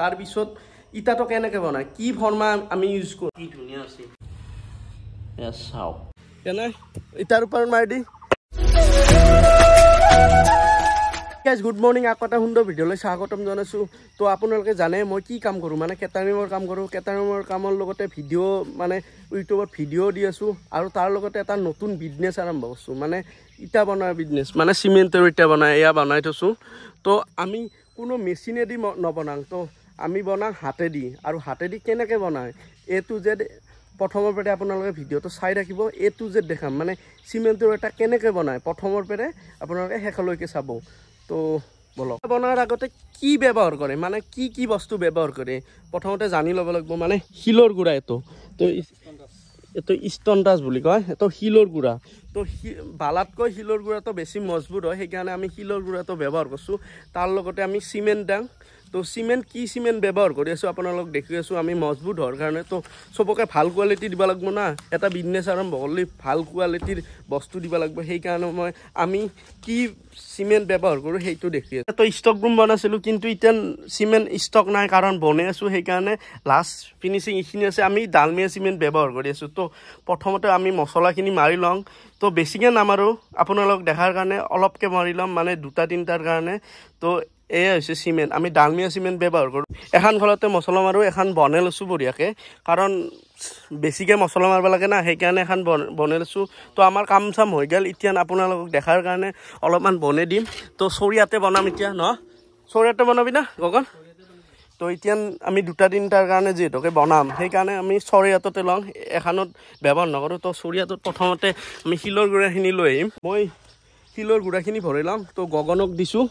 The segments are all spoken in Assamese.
তাৰ পিছত ইটাটো কেনেকে বনা কি ফৰ্মা আমি ইউজ কৰ কি ধুনিয়া আছে এসাও এনে ইটাৰ উপৰ মাৰি দি গাইজ গুড মৰ্ণিং আকৌ এটা সুন্দৰ ভিডিঅ'লৈ স্বাগতম জনাইছোঁ তো আপোনালোকে জানে মই কি কাম কৰোঁ মানে কেটাৰিঙৰ কাম কৰোঁ কেটাৰিঙৰ কামৰ লগতে ভিডিঅ' মানে ইউটিউবত ভিডিঅ' দি আছোঁ আৰু তাৰ লগতে এটা নতুন বিজনেস আৰম্ভ কৰিছোঁ মানে ইটা বনাৰ বিজনেস মানে চিমেণ্টৰ ইটা বনাই এয়া বনাই থৈছোঁ তো আমি কোনো মেচিনেদি নবনাওঁ তো আমি বনাওঁ হাতেদি আৰু হাতেদি কেনেকৈ বনায় এ টু জেড প্ৰথমৰ পৰাই আপোনালোকে ভিডিঅ'টো চাই ৰাখিব এ টু জেড দেখাম মানে চিমেণ্টৰ এটা কেনেকৈ বনায় প্ৰথমৰ পৰাই আপোনালোকে শেষলৈকে চাব তো বলক বনোৱাৰ আগতে কি ব্যৱহাৰ কৰে মানে কি কি বস্তু ব্যৱহাৰ কৰে প্ৰথমতে জানি ল'ব লাগিব মানে শিলৰ গুড়া এইটো তো এইটো ইষ্টনডাচ বুলি কয় এইটো শিলৰ গুড়া তো বালাতকৈ শিলৰ গুড়াটো বেছি মজবুত হয় সেইকাৰণে আমি শিলৰ গুড়াটো ব্যৱহাৰ কৰিছোঁ তাৰ লগতে আমি চিমেণ্ট দাং তো চিমেণ্ট কি চিমেণ্ট ব্যৱহাৰ কৰি আছো আপনাৰ দেখি আছো আমি মজবুত হোৱাৰ কাৰণে তো চবকে ভাল কোৱালিটি দিব লাগিব না এটা বিজনেস আৰম্ভ হলে ভাল কোৱালিটিৰ বস্তু দিব লাগিব সেইকাৰণে মই আমি কি চিমেণ্ট ব্যৱহাৰ কৰোঁ সেইটো দেখি আছো তো ষ্টক ৰুম বনাইছিলোঁ কিন্তু ইতেন চিমেণ্ট ষ্টক নাই কাৰণ বনাই আছো সেইকাৰণে লাষ্ট ফিনিচিং এইখিনি আছে আমি ডালমিয়া চিমেণ্ট ব্যৱহাৰ কৰি আছো তো প্ৰথমতে আমি মশলাখিনি মাৰি লওঁ তো বেছিকৈ নামাৰোঁ আপোনালোকক দেখাৰ কাৰণে অলপকৈ মাৰি লম মানে দুটা তিনিটাৰ কাৰণে তো এয়াই হৈছে চিমেণ্ট আমি ডালমিয়া চিমেণ্ট ব্যৱহাৰ কৰোঁ এখন ঘৰতে মছলা মাৰোঁ এখন বনাই লৈছোঁ বঢ়িয়াকৈ কাৰণ বেছিকৈ মছলা মাৰিব লাগে না সেইকাৰণে এখন বনাই লৈছোঁ তো আমাৰ কাম চাম হৈ গ'ল এতিয়া আপোনালোকক দেখাৰ কাৰণে অলপমান বনাই দিম তো চৰিয়াতে বনাম এতিয়া ন চৰিয়াতে বনাবি না গগন তো এতিয়া আমি দুটা তিনিটাৰ কাৰণে যিহেতুকে বনাম সেইকাৰণে আমি চৰিয়াততে লওঁ এখনত ব্যৱহাৰ নকৰোঁ তো চৰিয়াটোত প্ৰথমতে আমি শিলৰ গুড়াখিনি লৈ আহিম মই শিলৰ গুড়াখিনি ভৰি ল'ম তো গগনক দিছোঁ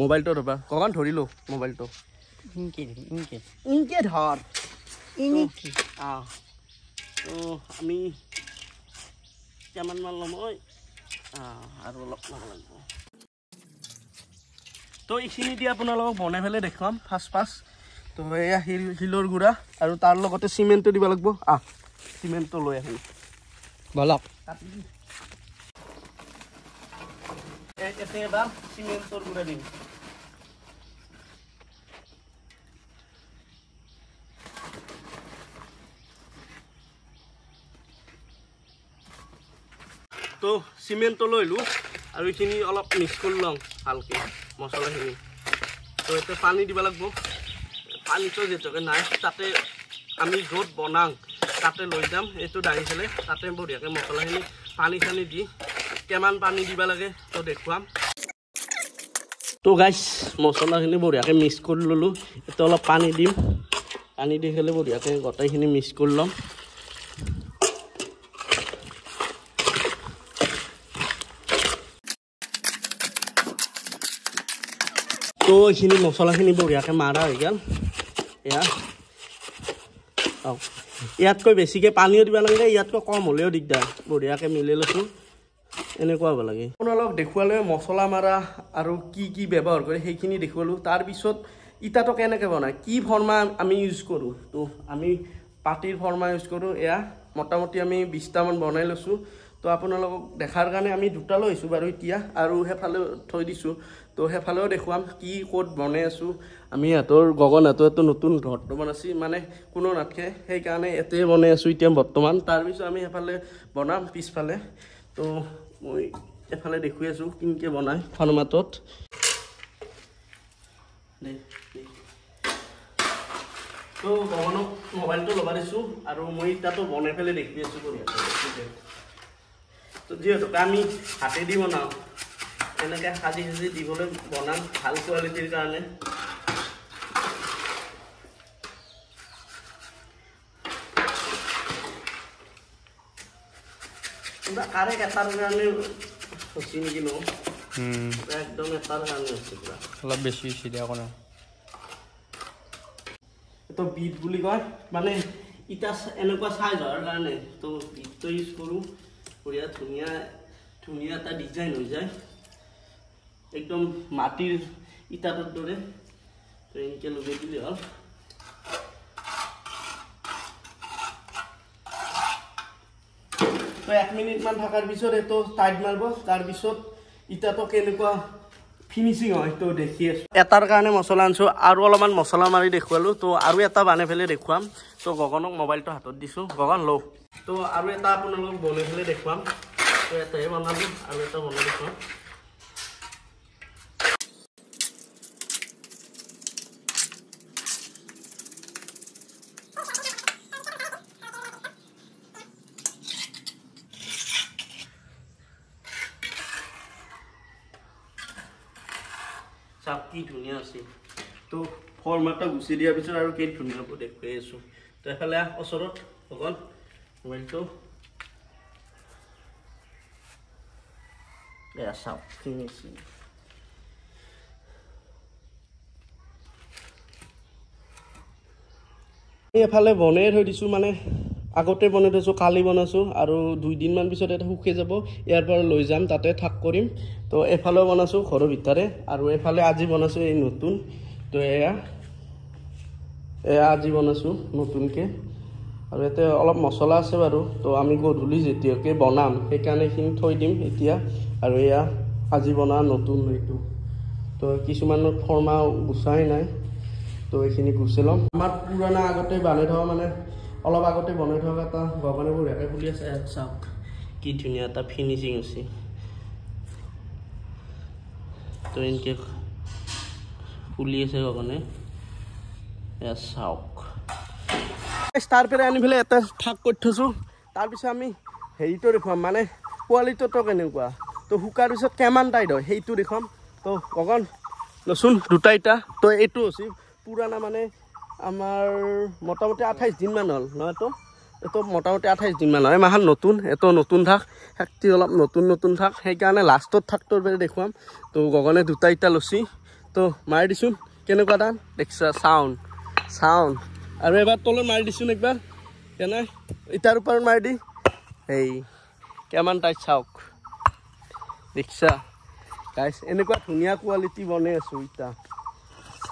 মোবাইলটো ধৰবা গগন ধৰি লওঁ মোবাইলটো আমি কেমানমান ল'ম আৰু অলপ তো এইখিনি দি আপোনালোকক বনাই পেলাই দেখুৱাম ফাৰ্ষ্ট ফাৰ্ষ্ট তো এয়া শিল শিলৰ গুড়া আৰু তাৰ লগতে চিমেণ্টটো দিব লাগিব আহ চিমেণ্টটো লৈ আহিম ব'লক তো চিমেণ্ট লৈলো আৰু এইখিনি অলপ মিক্স কৰি লওঁ ভালকে মচলাখিনি তো এতিয়া পানী দিব লাগিব পানীটো যেতিয়াকৈ নাই তাতে আমি য'ত বনাওঁ তাতে লৈ যাম এইটো দাঢ়ি ফেলে তাতে বঢ়িয়াকৈ মচলাখিনি পানী চানি দি কেমান পানী দিব লাগে তো দেখুৱাম তো গাইছ মচলাখিনি বঢ়িয়াকৈ মিক্স কৰি ল'লোঁ এতিয়া অলপ পানী দিম পানী দি খেলে বঢ়িয়াকৈ গোটেইখিনি মিক্স কৰি ল'ম তো এইখিনি মচলাখিনি বঢ়িয়াকৈ মাৰা হৈ গ'ল এয়া ইয়াতকৈ বেছিকৈ পানীও দিব লাগে ইয়াতকৈ কম হ'লেও দিগদাৰ বঢ়িয়াকৈ মিলাই লৈছোঁ এনেকুৱা হ'ব লাগে আপোনালোকক দেখুৱালে মছলা মাৰা আৰু কি কি ব্যৱহাৰ কৰে সেইখিনি দেখুৱালোঁ তাৰপিছত ইটাটো কেনেকৈ বনায় কি ফৰ্মা আমি ইউজ কৰোঁ তো আমি পাটিৰ ফৰ্মা ইউজ কৰোঁ এয়া মোটামুটি আমি বিছটামান বনাই লৈছোঁ তো আপোনালোকক দেখাৰ কাৰণে আমি দুটা লৈছোঁ বাৰু এতিয়া আৰু সেইফালেও থৈ দিছোঁ তো সেইফালেও দেখুৱাম কি ক'ত বনাই আছোঁ আমি ইহঁতৰ গগন ইহঁতৰ নতুন ঘৰটো বনাইছোঁ মানে কোনো নাথাকে সেইকাৰণে ইয়াতে বনাই আছোঁ এতিয়া বৰ্তমান তাৰপিছত আমি সেইফালে বনাম পিছফালে তো মই এফালে দেখুৱাই আছো কেনেকৈ বনাই হনুমাতত তো ভগৱানক মোবাইলটো ল'ব দিছোঁ আৰু মই তাতো বনাই ফেলে দেখি আছোঁ তো যিহেতুকে আমি হাতেদি বনাওঁ এনেকৈ সাজি সাজি দিবলৈ বনাম ভাল কোৱালিটিৰ কাৰণে bakare ketan ngene mesin iki lho. Hmm. Rek ketan ngene sikra. Lebih sih sih dia kono. Itu bit buli kan, mana ita enakwa size orang kan nih, itu bit itu use kuru, kuriya dunia dunia ta design loh jay, ekdom mati ita tuh dore, tuh ini kalau begitu ya. তো এক মিনিটমান থাকার পিছত এই টাইট মারব তারপর ইটাতো কেনকা ফিনিশিং হয় তো দেখি এটার কারণে মশলা আনছো আর অলমান মশলা মারি দেখালো তো আর এটা বানে ফেলে দেখাম তো গগনক মোবাইলটা হাতত দিছো গগন লো তো আর এটা আপনার বনে ফেলে দেখাম তো এটাই বনালো আর এটা বনে দেখাম চাপকি ধুনীয়া আছে তো ফৰ্মাটো গুচি দিয়াৰ পিছত আৰু কেই ধুনীয়া দেখুৱাই আছো তো এফালে ওচৰত অকল মোবাইলটো এফালে বনাই থৈ দিছোঁ মানে আগতে বনাই থৈছোঁ কালি বনাইছোঁ আৰু দুই দিনমান পিছত এটা শুকাই যাব ইয়াৰ পৰা লৈ যাম তাতে থাক কৰিম তো এফালেও বনাইছোঁ ঘৰৰ ভিতৰে আৰু এফালে আজি বনাইছোঁ এই নতুন তো এয়া এয়া আজি বনাইছোঁ নতুনকৈ আৰু ইয়াতে অলপ মছলা আছে বাৰু তো আমি গধূলি যেতিয়াকে বনাম সেইকাৰণে এইখিনি থৈ দিম এতিয়া আৰু এয়া আজি বনা নতুন এইটো তো কিছুমান ফৰ্মা গুচাই নাই তো এইখিনি গুচাই ল'ম আমাৰ পুৰণা আগতে বানাই থোৱা মানে অলপ আগতে বনাই থকা এটা গগনাবোৰ একে ফুলি আছে চাওক কি ধুনীয়া এটা ফিনিচিং হৈছে তো এনেকৈ ফুলি আছে গগনে চাওক তাৰ পৰা আনি পেলাই এটা ঠাক কৰি থৈছোঁ তাৰপিছত আমি হেৰিটো দেখুৱাম মানে পোৱালিটোতো কেনেকুৱা তো শুকাৰ পিছত কেমান টাইট হয় সেইটো দেখুৱাম তো গগন লচোন দুটাইটা তো এইটো হৈছে পুৰণা মানে আমাৰ মোটামুটি আঠাইছ দিনমান হ'ল নহয়তো এইটো মোটামুটি আঠাইছ দিনমান হয় এমাহান নতুন এইটো নতুন থাক শক্তি অলপ নতুন নতুন থাক সেইকাৰণে লাষ্টত থাক তোৰ বাৰে দেখুৱাম তো গগনে দুটা ইটা লচি তো মাৰি দিছোঁ কেনেকুৱা দাম দেখিছা চাউণ্ড চাউণ্ড আৰু এবাৰ তলত মাৰি দিছোঁ একবাৰ কেনে ইটাৰ ওপৰত মাৰি দি সেই কেমান তাইত চাওক দেখিছা গাইছ এনেকুৱা ধুনীয়া কোৱালিটি বনাই আছোঁ ইটা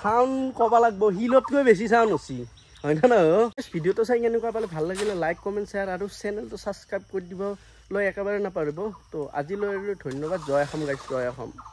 চাউণ্ড ক'ব লাগিব হিলতকৈ বেছি চাউণ্ড হৈছে হয়নে নহয় ভিডিঅ'টো চাই কেনেকুৱা পালে ভাল লাগিলে লাইক কমেণ্ট শ্বেয়াৰ আৰু চেনেলটো ছাবস্ক্ৰাইব কৰি দিব লৈ একেবাৰে নাপাৰিব তো আজিলৈ ধন্যবাদ জয় অসম গাইছ জয় অসম